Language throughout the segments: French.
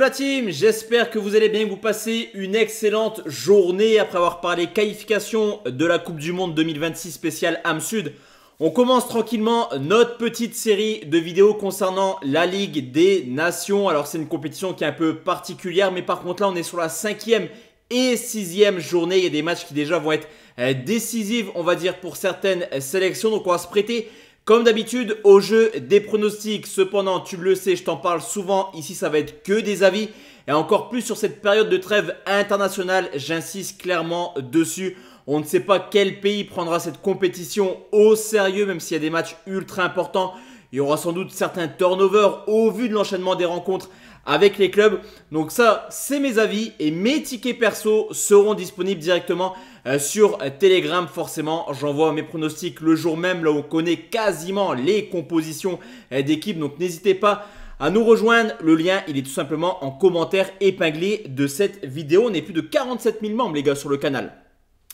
la team, j'espère que vous allez bien, que vous passez une excellente journée après avoir parlé qualification de la Coupe du Monde 2026 spéciale Am Sud. On commence tranquillement notre petite série de vidéos concernant la Ligue des Nations. Alors c'est une compétition qui est un peu particulière, mais par contre là on est sur la cinquième et sixième journée. Il y a des matchs qui déjà vont être euh, décisifs, on va dire, pour certaines sélections. Donc on va se prêter comme d'habitude, au jeu des pronostics, cependant, tu le sais, je t'en parle souvent, ici ça va être que des avis. Et encore plus sur cette période de trêve internationale, j'insiste clairement dessus. On ne sait pas quel pays prendra cette compétition au sérieux, même s'il y a des matchs ultra importants. Il y aura sans doute certains turnovers au vu de l'enchaînement des rencontres avec les clubs. Donc ça, c'est mes avis et mes tickets perso seront disponibles directement euh, sur Telegram. Forcément, j'envoie mes pronostics le jour même, là où on connaît quasiment les compositions euh, d'équipe. Donc n'hésitez pas à nous rejoindre. Le lien, il est tout simplement en commentaire épinglé de cette vidéo. On est plus de 47 000 membres, les gars, sur le canal.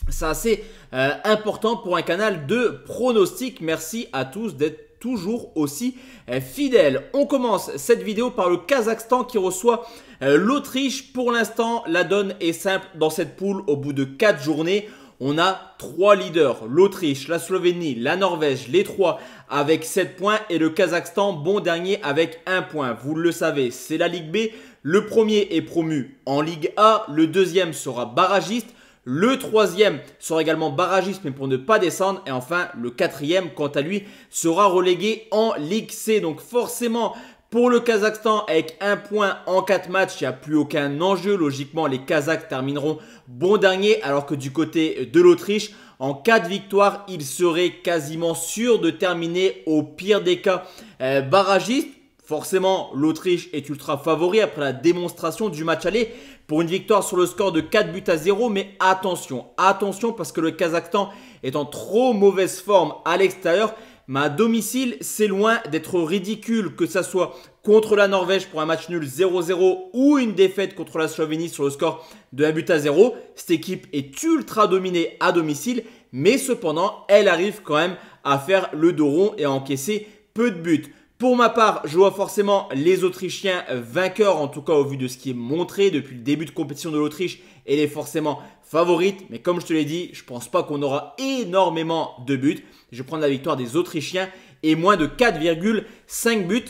C'est assez euh, important pour un canal de pronostics Merci à tous d'être toujours aussi euh, fidèle. On commence cette vidéo par le Kazakhstan qui reçoit euh, l'Autriche. Pour l'instant, la donne est simple dans cette poule au bout de 4 journées on a trois leaders, l'Autriche, la Slovénie, la Norvège, les trois avec 7 points et le Kazakhstan bon dernier avec 1 point. Vous le savez, c'est la Ligue B. Le premier est promu en Ligue A, le deuxième sera barragiste, le troisième sera également barragiste mais pour ne pas descendre. Et enfin, le quatrième, quant à lui, sera relégué en Ligue C. Donc forcément, pour le Kazakhstan, avec un point en quatre matchs, il n'y a plus aucun enjeu. Logiquement, les Kazakhs termineront bon dernier, alors que du côté de l'Autriche, en cas victoires, victoire, ils seraient quasiment sûrs de terminer au pire des cas euh, barragiste. Forcément, l'Autriche est ultra favori après la démonstration du match aller pour une victoire sur le score de 4 buts à 0. Mais attention, attention parce que le Kazakhstan est en trop mauvaise forme à l'extérieur. Mais à domicile, c'est loin d'être ridicule que ça soit contre la Norvège pour un match nul 0-0 ou une défaite contre la Slovénie sur le score de 1 but à 0. Cette équipe est ultra dominée à domicile, mais cependant, elle arrive quand même à faire le dos rond et à encaisser peu de buts. Pour ma part, je vois forcément les Autrichiens vainqueurs, en tout cas au vu de ce qui est montré depuis le début de compétition de l'Autriche. Elle est forcément favorite, mais comme je te l'ai dit, je pense pas qu'on aura énormément de buts. Je prends la victoire des Autrichiens et moins de 4,5 buts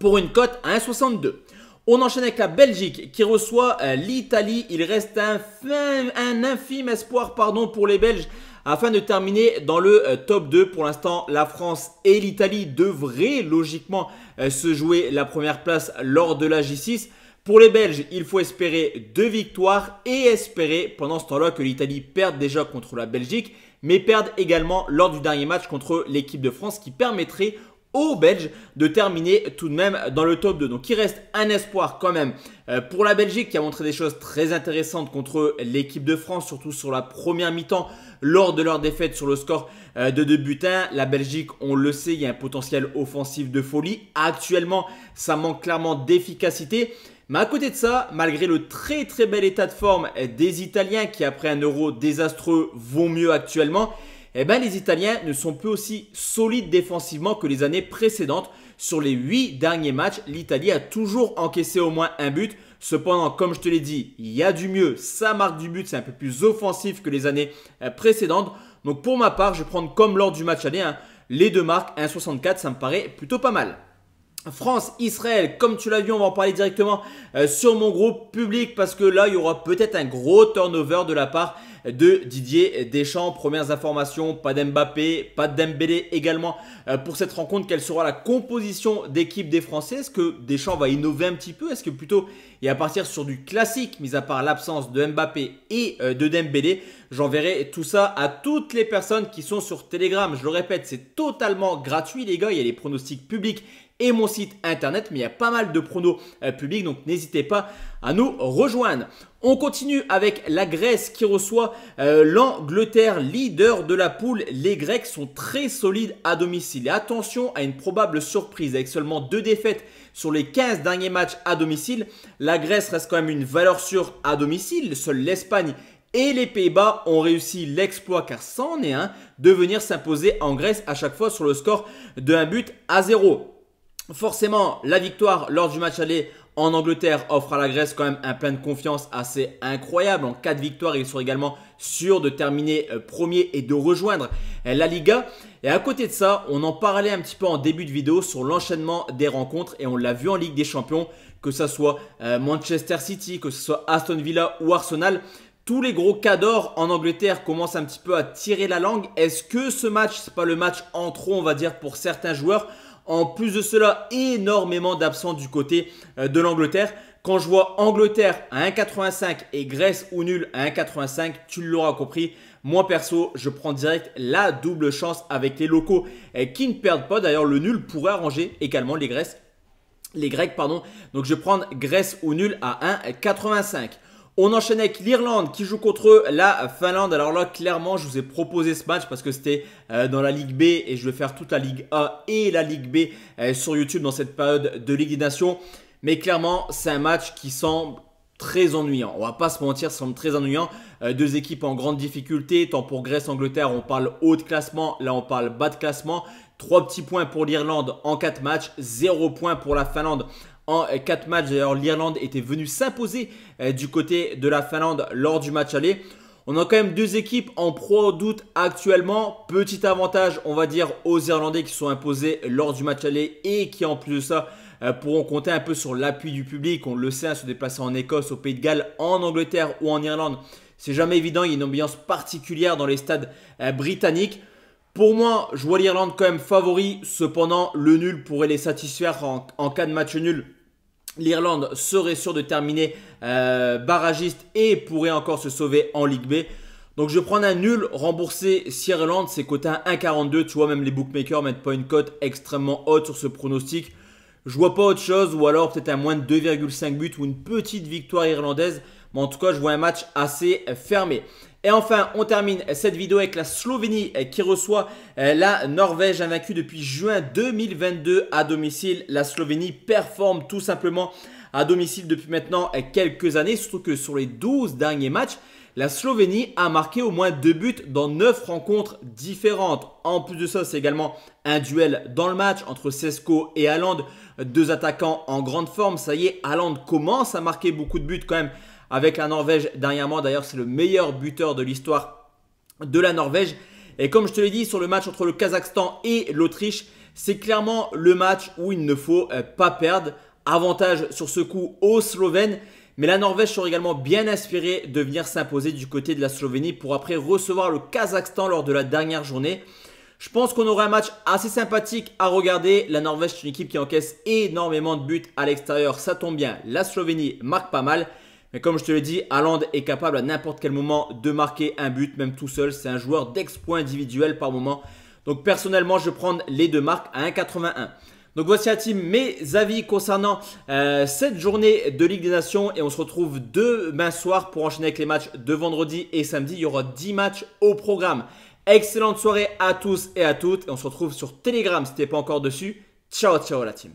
pour une cote à 1,62. On enchaîne avec la Belgique qui reçoit euh, l'Italie. Il reste un, un infime espoir pardon, pour les Belges afin de terminer dans le euh, top 2. Pour l'instant, la France et l'Italie devraient logiquement euh, se jouer la première place lors de la J6. Pour les Belges, il faut espérer deux victoires et espérer pendant ce temps-là que l'Italie perde déjà contre la Belgique, mais perde également lors du dernier match contre l'équipe de France qui permettrait aux Belges de terminer tout de même dans le top 2. Donc il reste un espoir quand même euh, pour la Belgique qui a montré des choses très intéressantes contre l'équipe de France, surtout sur la première mi-temps lors de leur défaite sur le score euh, de 2 buts La Belgique, on le sait, il y a un potentiel offensif de folie. Actuellement, ça manque clairement d'efficacité. Mais à côté de ça, malgré le très très bel état de forme des Italiens qui après un euro désastreux vont mieux actuellement, eh ben, les Italiens ne sont plus aussi solides défensivement que les années précédentes. Sur les 8 derniers matchs, l'Italie a toujours encaissé au moins un but. Cependant, comme je te l'ai dit, il y a du mieux, ça marque du but, c'est un peu plus offensif que les années euh, précédentes. Donc pour ma part, je vais prendre comme lors du match aller hein. les deux marques, 1,64, ça me paraît plutôt pas mal. France, Israël, comme tu l'as vu, on va en parler directement euh, sur mon groupe public parce que là, il y aura peut-être un gros turnover de la part de Didier Deschamps. Premières informations, pas d'Mbappé, pas d'Embélé également euh, pour cette rencontre. Quelle sera la composition d'équipe des Français Est-ce que Deschamps va innover un petit peu Est-ce que plutôt et à partir sur du classique, mis à part l'absence de Mbappé et euh, de Dembélé J'enverrai tout ça à toutes les personnes qui sont sur Telegram. Je le répète, c'est totalement gratuit les gars. Il y a les pronostics publics, et mon site internet, mais il y a pas mal de pronos euh, publics, donc n'hésitez pas à nous rejoindre. On continue avec la Grèce qui reçoit euh, l'Angleterre, leader de la poule. Les Grecs sont très solides à domicile. Et attention à une probable surprise avec seulement deux défaites sur les 15 derniers matchs à domicile. La Grèce reste quand même une valeur sûre à domicile. Seule l'Espagne et les Pays-Bas ont réussi l'exploit car c'en est un de venir s'imposer en Grèce à chaque fois sur le score de but à 0. Forcément, la victoire lors du match aller en Angleterre offre à la Grèce quand même un plein de confiance assez incroyable. En cas de victoire, ils sont également sûrs de terminer euh, premier et de rejoindre euh, la Liga. Et à côté de ça, on en parlait un petit peu en début de vidéo sur l'enchaînement des rencontres et on l'a vu en Ligue des Champions, que ce soit euh, Manchester City, que ce soit Aston Villa ou Arsenal. Tous les gros cadors en Angleterre commencent un petit peu à tirer la langue. Est-ce que ce match, c'est pas le match en trop, on va dire, pour certains joueurs en plus de cela, énormément d'absents du côté euh, de l'Angleterre. Quand je vois Angleterre à 1,85 et Grèce ou nul à 1,85, tu l'auras compris. Moi perso, je prends direct la double chance avec les locaux euh, qui ne perdent pas. D'ailleurs, le nul pourrait arranger également les Grèces les Grecs, pardon. Donc je vais prendre Grèce ou nul à 1,85. On enchaîne avec l'Irlande qui joue contre la Finlande. Alors là, clairement, je vous ai proposé ce match parce que c'était euh, dans la Ligue B et je vais faire toute la Ligue A et la Ligue B euh, sur YouTube dans cette période de Ligue des Nations. Mais clairement, c'est un match qui semble très ennuyant. On va pas se mentir, ça semble très ennuyant. Euh, deux équipes en grande difficulté. Tant pour Grèce-Angleterre, on parle haut de classement. Là, on parle bas de classement. Trois petits points pour l'Irlande en quatre matchs. Zéro point pour la Finlande en quatre matchs. D'ailleurs, l'Irlande était venue s'imposer euh, du côté de la Finlande lors du match aller. On a quand même deux équipes en pro doute actuellement. Petit avantage, on va dire, aux Irlandais qui sont imposés lors du match aller et qui, en plus de ça, euh, pourront compter un peu sur l'appui du public. On le sait, à hein, se déplacer en Écosse, au Pays de Galles, en Angleterre ou en Irlande, c'est jamais évident. Il y a une ambiance particulière dans les stades euh, britanniques. Pour moi, je vois l'Irlande quand même favori. Cependant, le nul pourrait les satisfaire en cas de match nul l'Irlande serait sûre de terminer euh, barragiste et pourrait encore se sauver en Ligue B. Donc je prends un nul remboursé si irlande c'est coté à 1,42. Tu vois, même les bookmakers mettent pas une cote extrêmement haute sur ce pronostic. Je vois pas autre chose, ou alors peut-être un moins de 2,5 buts ou une petite victoire irlandaise. Mais en tout cas, je vois un match assez fermé. Et enfin, on termine cette vidéo avec la Slovénie eh, qui reçoit eh, la Norvège invaincue depuis juin 2022 à domicile. La Slovénie performe tout simplement à domicile depuis maintenant eh, quelques années, surtout que sur les 12 derniers matchs, la Slovénie a marqué au moins deux buts dans neuf rencontres différentes. En plus de ça, c'est également un duel dans le match entre Sesko et Haaland, deux attaquants en grande forme. Ça y est, Haaland commence à marquer beaucoup de buts quand même avec la Norvège dernièrement. D'ailleurs, c'est le meilleur buteur de l'histoire de la Norvège. Et comme je te l'ai dit sur le match entre le Kazakhstan et l'Autriche, c'est clairement le match où il ne faut euh, pas perdre. Avantage sur ce coup aux Slovènes. Mais la Norvège sera également bien inspirée de venir s'imposer du côté de la Slovénie pour après recevoir le Kazakhstan lors de la dernière journée. Je pense qu'on aura un match assez sympathique à regarder. La Norvège, est une équipe qui encaisse énormément de buts à l'extérieur. Ça tombe bien. La Slovénie marque pas mal. Mais comme je te l'ai dit, Haaland est capable à n'importe quel moment de marquer un but, même tout seul. C'est un joueur d'exploit individuel par moment. Donc personnellement, je vais prendre les deux marques à 1,81. Donc voici à team mes avis concernant euh, cette journée de Ligue des Nations et on se retrouve demain soir pour enchaîner avec les matchs de vendredi et samedi. Il y aura 10 matchs au programme. Excellente soirée à tous et à toutes et on se retrouve sur Telegram si t'es pas encore dessus. Ciao ciao la team.